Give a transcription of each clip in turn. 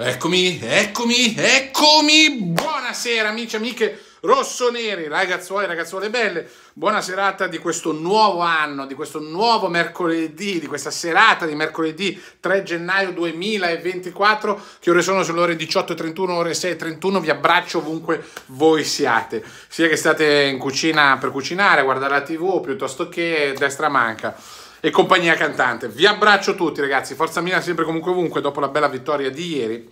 Eccomi, eccomi, eccomi! Buonasera amici e amiche rossoneri, ragazzuole, ragazzuole belle. Buona serata di questo nuovo anno, di questo nuovo mercoledì, di questa serata di mercoledì 3 gennaio 2024. Che ore sono? Sono le ore 18.31, ore 6.31. Vi abbraccio ovunque voi siate, sia che state in cucina per cucinare, guardare la tv, piuttosto che destra manca e compagnia cantante. Vi abbraccio tutti ragazzi, Forza Milan sempre comunque ovunque dopo la bella vittoria di ieri.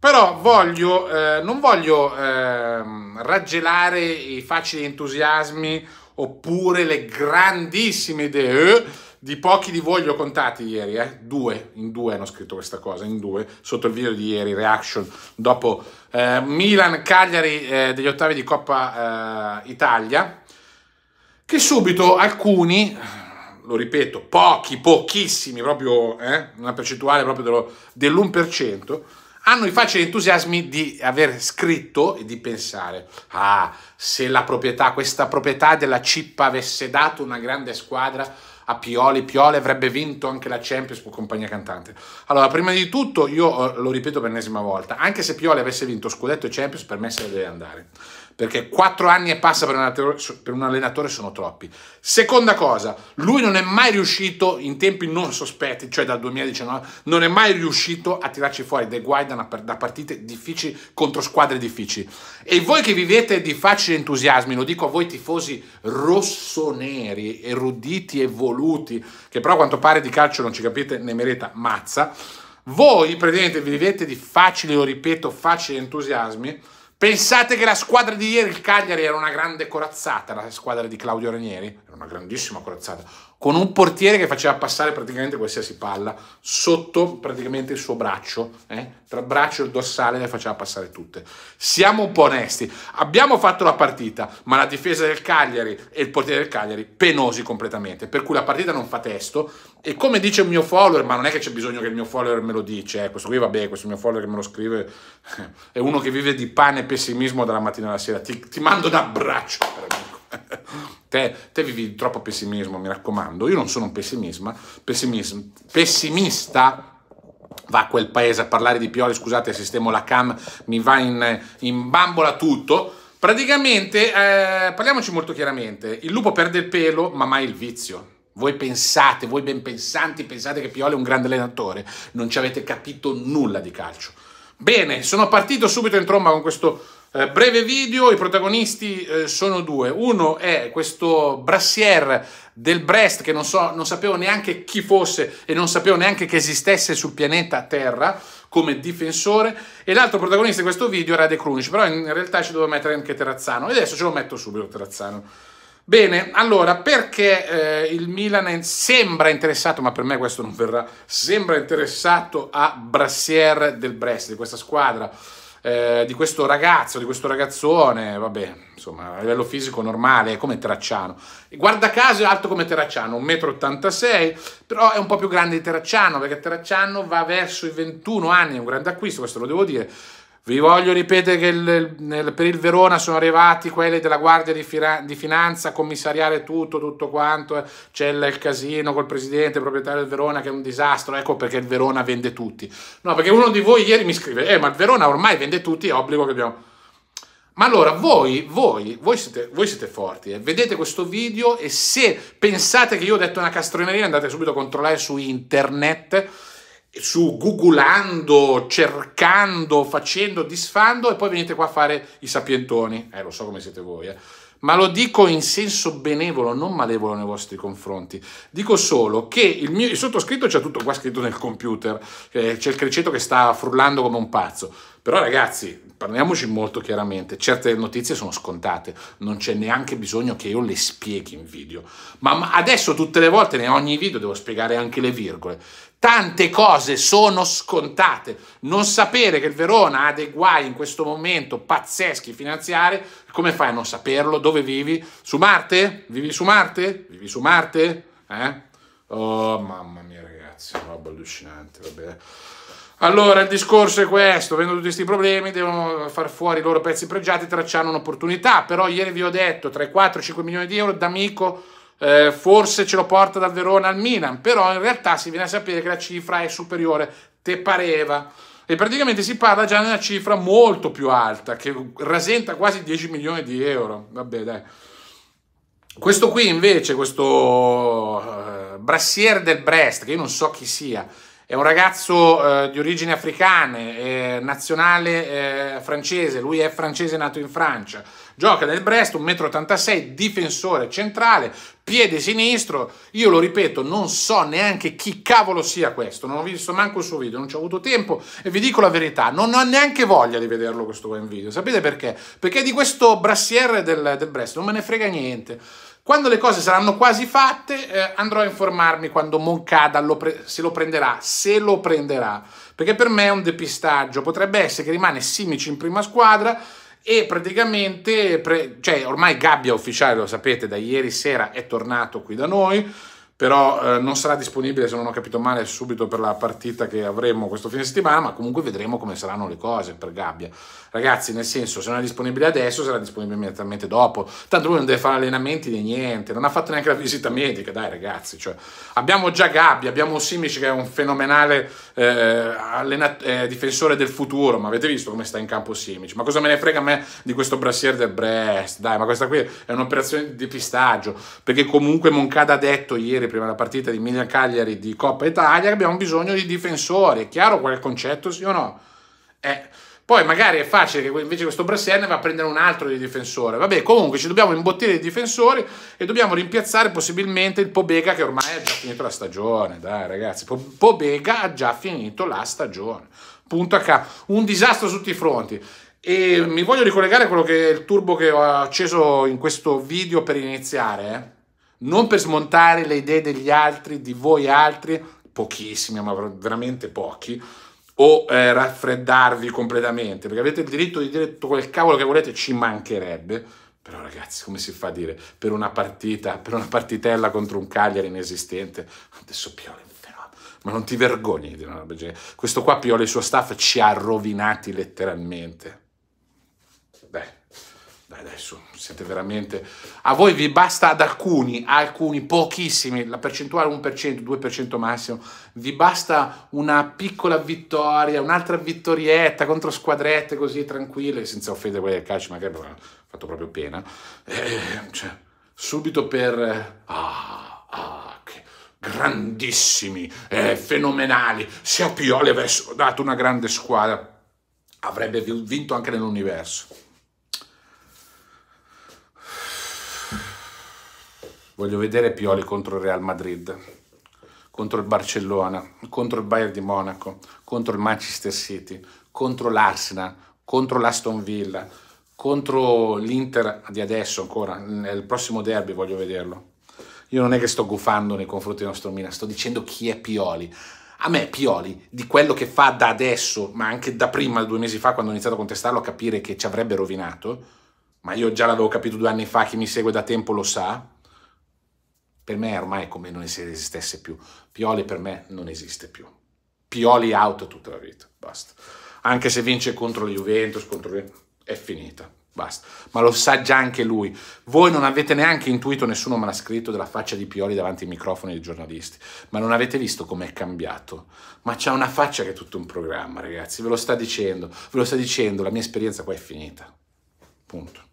Però voglio, eh, non voglio eh, raggelare i facili entusiasmi oppure le grandissime idee eh, di pochi di voi li ho contati ieri, eh? due, in due hanno scritto questa cosa, in due, sotto il video di ieri, reaction, dopo eh, Milan-Cagliari eh, degli ottavi di Coppa eh, Italia, che subito alcuni, lo ripeto, pochi, pochissimi, proprio eh, una percentuale proprio dell'1%, hanno i facili entusiasmi di aver scritto e di pensare, ah, se la proprietà, questa proprietà della Cippa avesse dato una grande squadra a Pioli, Pioli avrebbe vinto anche la Champions con compagnia cantante. Allora, prima di tutto, io eh, lo ripeto per l'ennesima volta, anche se Pioli avesse vinto Scudetto e Champions, per me se ne deve andare perché quattro anni e passa per un, per un allenatore sono troppi. Seconda cosa, lui non è mai riuscito, in tempi non sospetti, cioè dal 2019, non è mai riuscito a tirarci fuori dei guai da, da partite difficili contro squadre difficili. E voi che vivete di facili entusiasmi, lo dico a voi tifosi rossoneri, eruditi e voluti, che però a quanto pare di calcio non ci capite ne merita mazza, voi, praticamente, vivete di facili, lo ripeto, facili entusiasmi, Pensate che la squadra di ieri, il Cagliari, era una grande corazzata, la squadra di Claudio Ranieri, era una grandissima corazzata con un portiere che faceva passare praticamente qualsiasi palla sotto praticamente il suo braccio, eh? tra il braccio e il dorsale le faceva passare tutte. Siamo un po' onesti, abbiamo fatto la partita, ma la difesa del Cagliari e il portiere del Cagliari penosi completamente, per cui la partita non fa testo e come dice il mio follower, ma non è che c'è bisogno che il mio follower me lo dice, eh? questo qui vabbè, questo mio follower che me lo scrive è uno che vive di pane e pessimismo dalla mattina alla sera, ti, ti mando un abbraccio per amico. Te, te vivi troppo pessimismo, mi raccomando. Io non sono un pessimista. pessimismo, pessimista. Va a quel paese a parlare di Pioli, scusate, sistemo la cam, mi va in, in bambola tutto. Praticamente, eh, parliamoci molto chiaramente, il lupo perde il pelo, ma mai il vizio. Voi pensate, voi ben pensanti, pensate che Pioli è un grande allenatore, non ci avete capito nulla di calcio. Bene, sono partito subito in tromba con questo eh, breve video, i protagonisti eh, sono due. Uno è questo brassier del Brest che non, so, non sapevo neanche chi fosse e non sapevo neanche che esistesse sul pianeta Terra come difensore e l'altro protagonista di questo video era De Crunic, però in realtà ci dovevo mettere anche Terrazzano e adesso ce lo metto subito Terrazzano. Bene, allora perché eh, il Milan sembra interessato, ma per me questo non verrà, sembra interessato a Brassier del Brest, di questa squadra eh, di questo ragazzo, di questo ragazzone, vabbè, insomma, a livello fisico normale, come Terracciano. Guarda caso è alto come Terracciano, 1,86 m, però è un po' più grande di Terracciano, perché Terracciano va verso i 21 anni, è un grande acquisto, questo lo devo dire. Vi voglio ripetere che il, nel, per il Verona sono arrivati quelli della Guardia di, Fira, di Finanza a commissariare tutto, tutto quanto. C'è il, il, casino col presidente, il proprietario del Verona, che è un disastro. Ecco perché il Verona vende tutti. No, perché uno di voi ieri mi scrive, eh, ma il Verona ormai vende tutti, è obbligo che abbiamo... Ma allora voi, voi, voi siete, voi siete forti, eh? vedete questo video e se pensate che io ho detto una castroneria andate subito a controllare su internet su googlando, cercando, facendo, disfando e poi venite qua a fare i sapientoni. Eh, lo so come siete voi, eh. Ma lo dico in senso benevolo, non malevolo nei vostri confronti. Dico solo che il, mio, il sottoscritto c'è tutto qua scritto nel computer, eh, c'è il criceto che sta frullando come un pazzo. Però ragazzi, parliamoci molto chiaramente, certe notizie sono scontate, non c'è neanche bisogno che io le spieghi in video. Ma adesso tutte le volte, in ogni video, devo spiegare anche le virgole. Tante cose sono scontate. Non sapere che il Verona ha dei guai in questo momento pazzeschi finanziari, come fai a non saperlo? Dove vivi? Su Marte? Vivi su Marte? Vivi su Marte? Eh? Oh mamma mia ragazzi, roba allucinante, vabbè. Allora, il discorso è questo, avendo tutti questi problemi devono far fuori i loro pezzi pregiati e tracciare un'opportunità, però ieri vi ho detto tra i 4 e i 5 milioni di euro d'amico eh, forse ce lo porta dal Verona al Milan, però in realtà si viene a sapere che la cifra è superiore, te pareva. E praticamente si parla già di una cifra molto più alta, che rasenta quasi 10 milioni di euro. Vabbè, dai. Questo qui invece, questo eh, brassiere del Brest, che io non so chi sia, è un ragazzo eh, di origini africane, eh, nazionale eh, francese, lui è francese nato in Francia, Gioca nel Brest, 1,86 m, difensore centrale, piede sinistro. Io lo ripeto, non so neanche chi cavolo sia questo, non ho visto manco il suo video, non ci ho avuto tempo e vi dico la verità, non ho neanche voglia di vederlo questo in video. Sapete perché? Perché di questo brassiere del, del Brest non me ne frega niente. Quando le cose saranno quasi fatte, eh, andrò a informarmi quando Moncada lo se lo prenderà, se lo prenderà, perché per me è un depistaggio. Potrebbe essere che rimane Simici in prima squadra e praticamente, pre- cioè ormai Gabbia Ufficiale, lo sapete, da ieri sera è tornato qui da noi, però eh, non sarà disponibile se non ho capito male subito per la partita che avremo questo fine settimana ma comunque vedremo come saranno le cose per Gabbia ragazzi nel senso se non è disponibile adesso sarà disponibile immediatamente dopo tanto lui non deve fare allenamenti né niente non ha fatto neanche la visita medica dai ragazzi cioè, abbiamo già Gabbia abbiamo Simic che è un fenomenale eh, allenat- eh, difensore del futuro ma avete visto come sta in campo Simic ma cosa me ne frega a me di questo brassiere del Brest dai ma questa qui è un'operazione di pistaggio perché comunque Moncada ha detto ieri prima della partita di Milan Cagliari di Coppa Italia, abbiamo bisogno di difensori, è chiaro qual è il concetto, sì o no? Eh, poi magari è facile che invece questo Bresserne va a prendere un altro di difensore, vabbè comunque ci dobbiamo imbottire i difensori e dobbiamo rimpiazzare possibilmente il Pobega che ormai ha già finito la stagione, dai ragazzi, Pobega ha già finito la stagione, punto a capo, un disastro su tutti i fronti. E mi voglio ricollegare a quello che è il turbo che ho acceso in questo video per iniziare. Eh? non per smontare le idee degli altri, di voi altri, pochissimi, ma veramente pochi, o eh, raffreddarvi completamente, perché avete il diritto di dire tutto quel cavolo che volete, ci mancherebbe. Però ragazzi, come si fa a dire per una partita, per una partitella contro un Cagliari inesistente? Adesso Pioli ma non ti vergogni di una roba Questo qua Pioli e il suo staff ci ha rovinati letteralmente adesso siete veramente... A voi vi basta ad alcuni, alcuni, pochissimi, la percentuale 1%, 2% massimo, vi basta una piccola vittoria, un'altra vittorietta contro squadrette così tranquille, senza offendere quelli del calcio, magari ha fatto proprio pena. Eh, cioè, subito per... Ah, ah, che grandissimi, eh, fenomenali, se a Pioli avessero dato una grande squadra, avrebbe vinto anche nell'universo. Voglio vedere Pioli contro il Real Madrid, contro il Barcellona, contro il Bayern di Monaco, contro il Manchester City, contro l'Arsenal, contro l'Aston Villa, contro l'Inter di adesso ancora, nel prossimo derby voglio vederlo. Io non è che sto gufando nei confronti del nostro Milan, sto dicendo chi è Pioli. A me Pioli, di quello che fa da adesso, ma anche da prima, due mesi fa, quando ho iniziato a contestarlo, a capire che ci avrebbe rovinato, ma io già l'avevo capito due anni fa, chi mi segue da tempo lo sa, per me è ormai è come non esistesse più. Pioli per me non esiste più. Pioli out tutta la vita, basta. Anche se vince contro la Juventus, contro le... è finita, basta. Ma lo sa già anche lui. Voi non avete neanche intuito, nessuno me l'ha scritto, della faccia di Pioli davanti ai microfoni dei giornalisti, ma non avete visto com'è cambiato. Ma c'è una faccia che è tutto un programma, ragazzi, ve lo sta dicendo, ve lo sta dicendo, la mia esperienza qua è finita. Punto.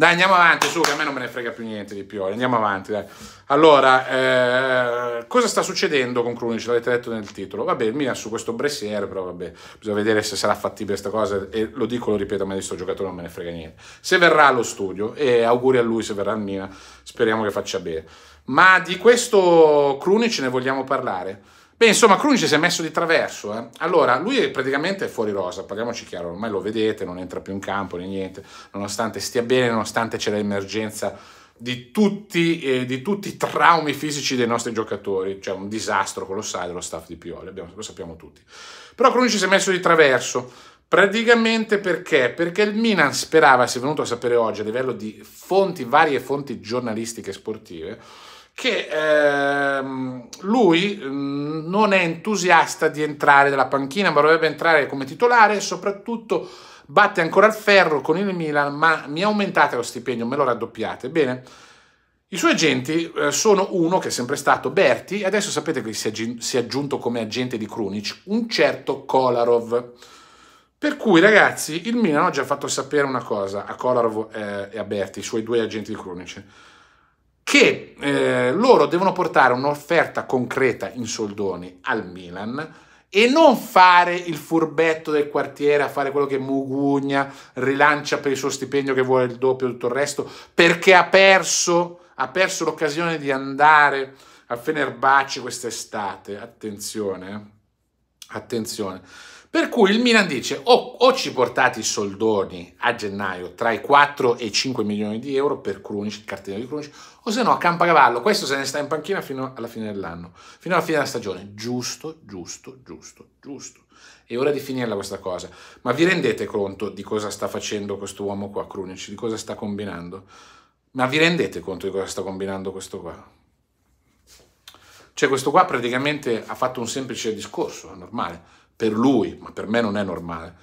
Dai, andiamo avanti, su, che a me non me ne frega più niente di più. Andiamo avanti, dai. Allora, eh, cosa sta succedendo con Krunic? L'avete letto nel titolo. Vabbè, il Milan su questo Bressiere, però vabbè, bisogna vedere se sarà fattibile questa cosa. E lo dico, lo ripeto, a me di sto giocatore non me ne frega niente. Se verrà allo studio, e auguri a lui se verrà al Milan, speriamo che faccia bene. Ma di questo Krunic ne vogliamo parlare? Beh, insomma, Krunic si è messo di traverso. Eh. Allora, lui è praticamente fuori rosa, parliamoci chiaro, ormai lo vedete, non entra più in campo né niente, nonostante stia bene, nonostante c'è l'emergenza di tutti, eh, di tutti, i traumi fisici dei nostri giocatori, cioè un disastro colossale dello staff di Pioli, abbiamo, lo sappiamo tutti. Però Krunic si è messo di traverso, praticamente perché? Perché il Milan sperava, si è venuto a sapere oggi a livello di fonti, varie fonti giornalistiche sportive, che ehm, lui mm, non è entusiasta di entrare nella panchina, ma dovrebbe entrare come titolare e soprattutto batte ancora il ferro con il Milan, ma mi aumentate lo stipendio, me lo raddoppiate. Bene, i suoi agenti eh, sono uno che è sempre stato Berti, adesso sapete che si, si è aggiunto come agente di Krunic, un certo Kolarov. Per cui ragazzi, il Milan ha già fatto sapere una cosa a Kolarov eh, e a Berti, i suoi due agenti di Krunic che eh, loro devono portare un'offerta concreta in soldoni al Milan e non fare il furbetto del quartiere a fare quello che Mugugna rilancia per il suo stipendio che vuole il doppio e tutto il resto perché ha perso, ha perso l'occasione di andare a Fenerbaci quest'estate attenzione eh. attenzione per cui il Milan dice o, o, ci portate i soldoni a gennaio tra i 4 e i 5 milioni di euro per Krunic, il cartellino di Krunic, o se no a Campravallo, questo se ne sta in panchina fino alla fine dell'anno, fino alla fine della stagione, giusto, giusto, giusto, giusto. È ora di finirla questa cosa, ma vi rendete conto di cosa sta facendo questo uomo qua, Krunic, di cosa sta combinando? Ma vi rendete conto di cosa sta combinando questo qua? Cioè questo qua praticamente ha fatto un semplice discorso, normale, per lui, ma per me non è normale.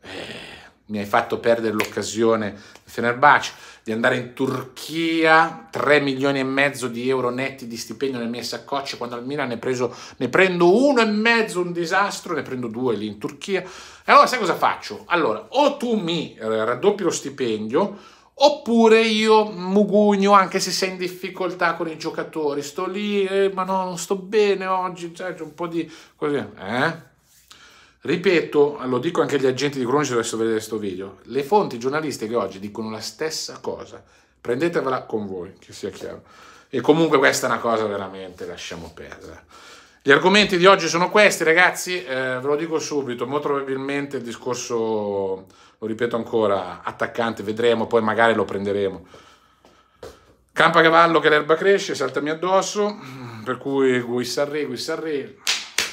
Eh mi hai fatto perdere l'occasione di Fenerbahce, di andare in Turchia, 3 milioni e mezzo di euro netti di stipendio nelle mie saccocce, quando al Milan ne, preso, ne prendo uno e mezzo, un disastro, ne prendo due lì in Turchia. E allora sai cosa faccio? Allora, o tu mi eh, raddoppi lo stipendio, Oppure io mugugno anche se sei in difficoltà con i giocatori, sto lì, eh, ma no, non sto bene oggi, cioè, c'è un po' di così, eh? Ripeto, lo dico anche agli agenti di Cronici adesso vedete questo video, le fonti giornalistiche oggi dicono la stessa cosa, prendetevela con voi, che sia chiaro. E comunque questa è una cosa veramente, lasciamo perdere. Gli argomenti di oggi sono questi, ragazzi, eh, ve lo dico subito, molto probabilmente il discorso, lo ripeto ancora, attaccante, vedremo, poi magari lo prenderemo. Campa cavallo che l'erba cresce, saltami addosso, per cui Guissarri, Guissarre,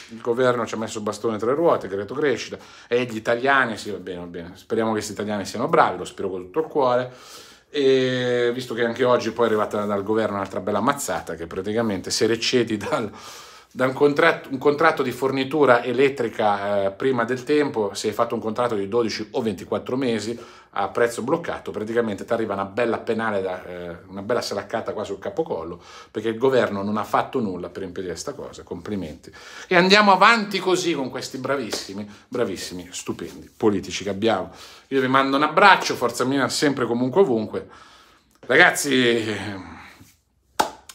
il governo ci ha messo il bastone tra le ruote, creato crescita, e gli italiani, sì va bene, va bene, speriamo che questi italiani siano bravi, lo spero con tutto il cuore, e visto che anche oggi poi è arrivata dal governo un'altra bella mazzata che praticamente se recedi dal da un contratto, un contratto, di fornitura elettrica eh, prima del tempo, se hai fatto un contratto di 12 o 24 mesi a prezzo bloccato, praticamente ti arriva una bella penale, da, eh, una bella salaccata qua sul capocollo, perché il governo non ha fatto nulla per impedire questa cosa, complimenti. E andiamo avanti così con questi bravissimi, bravissimi, stupendi politici che abbiamo. Io vi mando un abbraccio, Forza Mina sempre, comunque, ovunque. Ragazzi...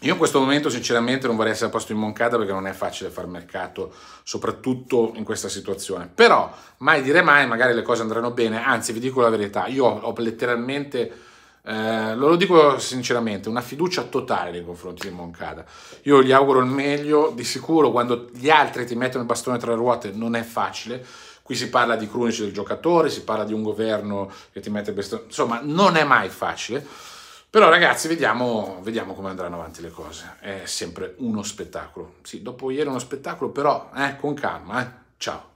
Io in questo momento sinceramente non vorrei essere a posto in Moncada perché non è facile far mercato, soprattutto in questa situazione. Però mai dire mai, magari le cose andranno bene, anzi vi dico la verità, io ho letteralmente, eh, lo dico sinceramente, una fiducia totale nei confronti di Moncada. Io gli auguro il meglio, di sicuro quando gli altri ti mettono il bastone tra le ruote non è facile, Qui si parla di cronici del giocatore, si parla di un governo che ti mette... Bestone. Insomma, non è mai facile. Però ragazzi, vediamo, vediamo, come andranno avanti le cose. È sempre uno spettacolo. Sì, dopo ieri è uno spettacolo, però eh, con calma. Eh. Ciao.